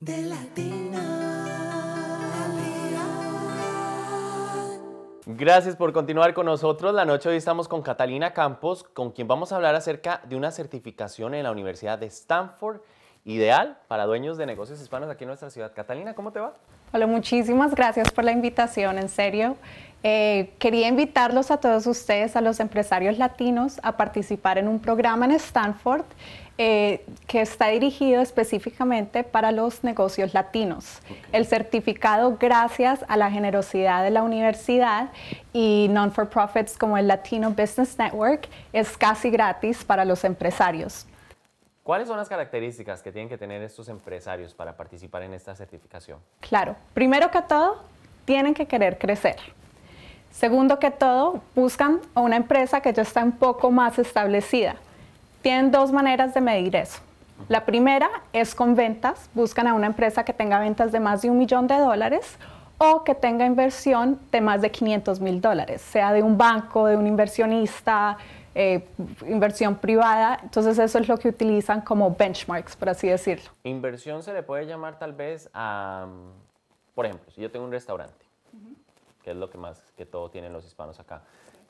de Latina. Gracias por continuar con nosotros. La noche hoy estamos con Catalina Campos, con quien vamos a hablar acerca de una certificación en la Universidad de Stanford, ideal para dueños de negocios hispanos aquí en nuestra ciudad. Catalina, ¿cómo te va? Hola, muchísimas gracias por la invitación, en serio. Eh, quería invitarlos a todos ustedes, a los empresarios latinos, a participar en un programa en Stanford eh, que está dirigido específicamente para los negocios latinos. El certificado, gracias a la generosidad de la universidad y non-for-profits como el Latino Business Network, es casi gratis para los empresarios. ¿Cuáles son las características que tienen que tener estos empresarios para participar en esta certificación? Claro, primero que todo, tienen que querer crecer Segundo que todo, buscan a una empresa que ya está un poco más establecida. Tienen dos maneras de medir eso. La primera es con ventas, buscan a una empresa que tenga ventas de más de un millón de dólares o que tenga inversión de más de 500 mil dólares, sea de un banco, de un inversionista, eh, inversión privada. Entonces eso es lo que utilizan como benchmarks, por así decirlo. Inversión se le puede llamar tal vez a, por ejemplo, si yo tengo un restaurante que es lo que más que todo tienen los hispanos acá.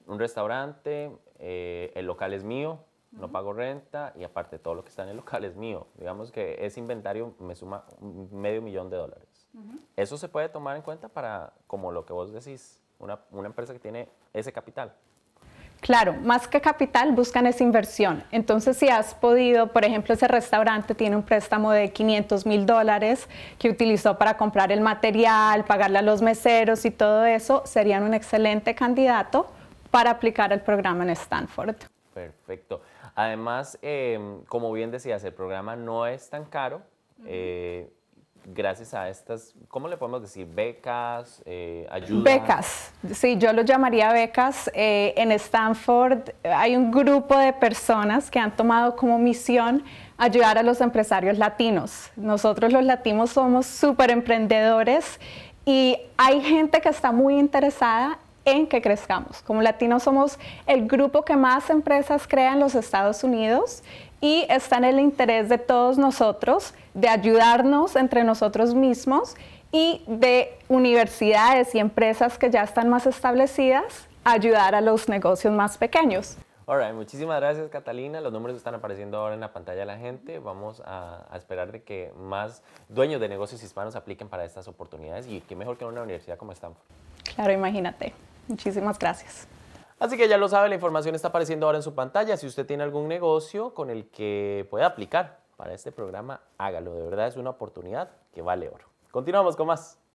Un restaurante, eh, el local es mío, no pago renta y aparte todo lo que está en el local es mío. Digamos que ese inventario me suma medio millón de dólares. Eso se puede tomar en cuenta para, como lo que vos decís, una empresa que tiene ese capital. Claro, más que capital buscan esa inversión. Entonces, si has podido, por ejemplo, ese restaurante tiene un préstamo de 500 mil dólares que utilizó para comprar el material, pagarle a los meseros y todo eso, serían un excelente candidato para aplicar el programa en Stanford. Perfecto. Además, em, como bien decías, el programa no es tan caro. Eh, gracias a estas, ¿cómo le podemos decir? Becas, eh, ayudas. Becas, sí, yo lo llamaría becas. Eh, en Stanford eh, hay un grupo de personas que han tomado como misión ayudar a los empresarios latinos. Nosotros los latinos somos súper emprendedores y hay gente que está muy interesada que crezcamos. Como latinos somos el grupo que más empresas crea en los Estados Unidos y está en el interés de todos nosotros, de ayudarnos entre nosotros mismos y de universidades y empresas que ya están más establecidas, ayudar a los negocios más pequeños. Alright, muchísimas gracias Catalina. Los números están apareciendo ahora en la pantalla de la gente. Vamos a, esperar de que más dueños de negocios hispanos apliquen para estas oportunidades y qué mejor que una universidad como Stanford. Claro, imagínate. Muchísimas gracias. Así que ya lo sabe, la información está apareciendo ahora en su pantalla. Si usted tiene algún negocio con el que pueda aplicar para este programa, hágalo. De verdad es una oportunidad que vale oro. Continuamos con más.